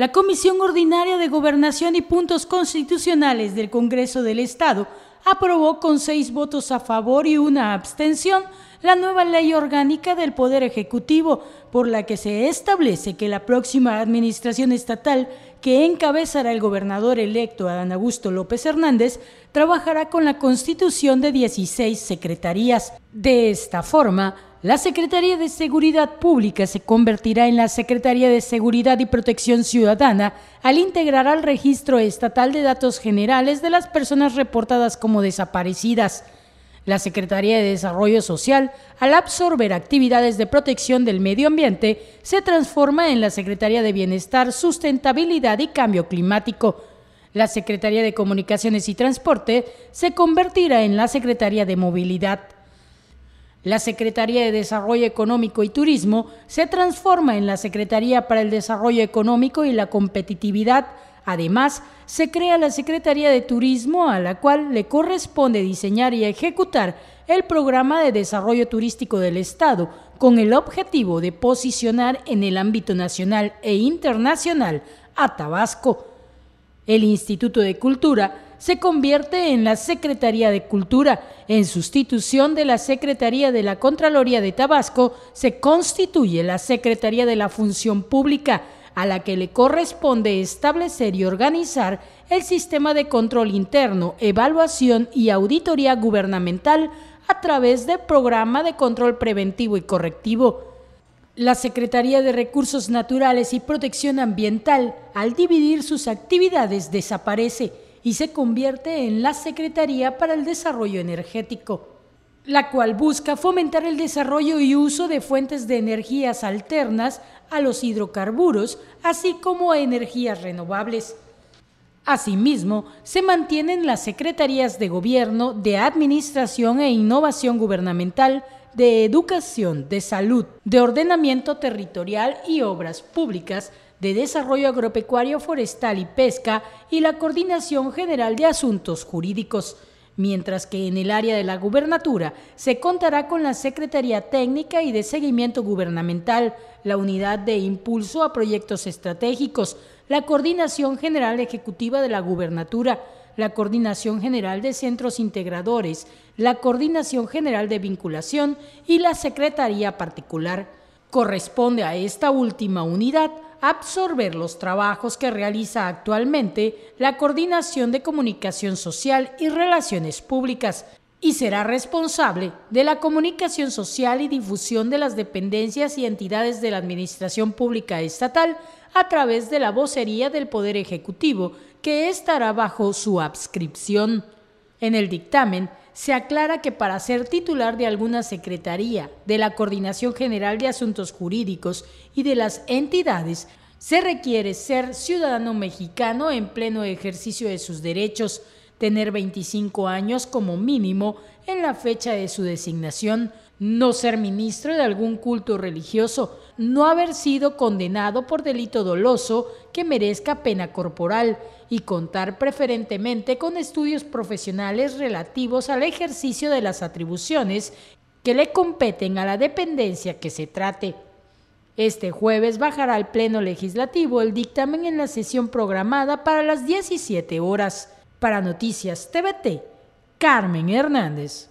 la Comisión Ordinaria de Gobernación y Puntos Constitucionales del Congreso del Estado aprobó con seis votos a favor y una abstención la nueva ley orgánica del Poder Ejecutivo por la que se establece que la próxima administración estatal que encabezará el gobernador electo Adán Augusto López Hernández trabajará con la constitución de 16 secretarías. De esta forma, la Secretaría de Seguridad Pública se convertirá en la Secretaría de Seguridad y Protección Ciudadana al integrar al registro estatal de datos generales de las personas reportadas como desaparecidas. La Secretaría de Desarrollo Social, al absorber actividades de protección del medio ambiente, se transforma en la Secretaría de Bienestar, Sustentabilidad y Cambio Climático. La Secretaría de Comunicaciones y Transporte se convertirá en la Secretaría de Movilidad. La Secretaría de Desarrollo Económico y Turismo se transforma en la Secretaría para el Desarrollo Económico y la Competitividad, Además, se crea la Secretaría de Turismo a la cual le corresponde diseñar y ejecutar el programa de desarrollo turístico del Estado con el objetivo de posicionar en el ámbito nacional e internacional a Tabasco. El Instituto de Cultura se convierte en la Secretaría de Cultura. En sustitución de la Secretaría de la Contraloría de Tabasco, se constituye la Secretaría de la Función Pública a la que le corresponde establecer y organizar el sistema de control interno, evaluación y auditoría gubernamental a través del programa de control preventivo y correctivo. La Secretaría de Recursos Naturales y Protección Ambiental, al dividir sus actividades, desaparece y se convierte en la Secretaría para el Desarrollo Energético la cual busca fomentar el desarrollo y uso de fuentes de energías alternas a los hidrocarburos, así como a energías renovables. Asimismo, se mantienen las Secretarías de Gobierno, de Administración e Innovación Gubernamental, de Educación, de Salud, de Ordenamiento Territorial y Obras Públicas, de Desarrollo Agropecuario, Forestal y Pesca y la Coordinación General de Asuntos Jurídicos mientras que en el área de la gubernatura se contará con la Secretaría Técnica y de Seguimiento Gubernamental, la Unidad de Impulso a Proyectos Estratégicos, la Coordinación General Ejecutiva de la Gubernatura, la Coordinación General de Centros Integradores, la Coordinación General de Vinculación y la Secretaría Particular. Corresponde a esta última unidad absorber los trabajos que realiza actualmente la Coordinación de Comunicación Social y Relaciones Públicas y será responsable de la comunicación social y difusión de las dependencias y entidades de la Administración Pública Estatal a través de la vocería del Poder Ejecutivo, que estará bajo su adscripción. En el dictamen se aclara que para ser titular de alguna secretaría, de la Coordinación General de Asuntos Jurídicos y de las entidades, se requiere ser ciudadano mexicano en pleno ejercicio de sus derechos, tener 25 años como mínimo en la fecha de su designación, no ser ministro de algún culto religioso, no haber sido condenado por delito doloso que merezca pena corporal y contar preferentemente con estudios profesionales relativos al ejercicio de las atribuciones que le competen a la dependencia que se trate. Este jueves bajará al Pleno Legislativo el dictamen en la sesión programada para las 17 horas. Para Noticias TVT, Carmen Hernández.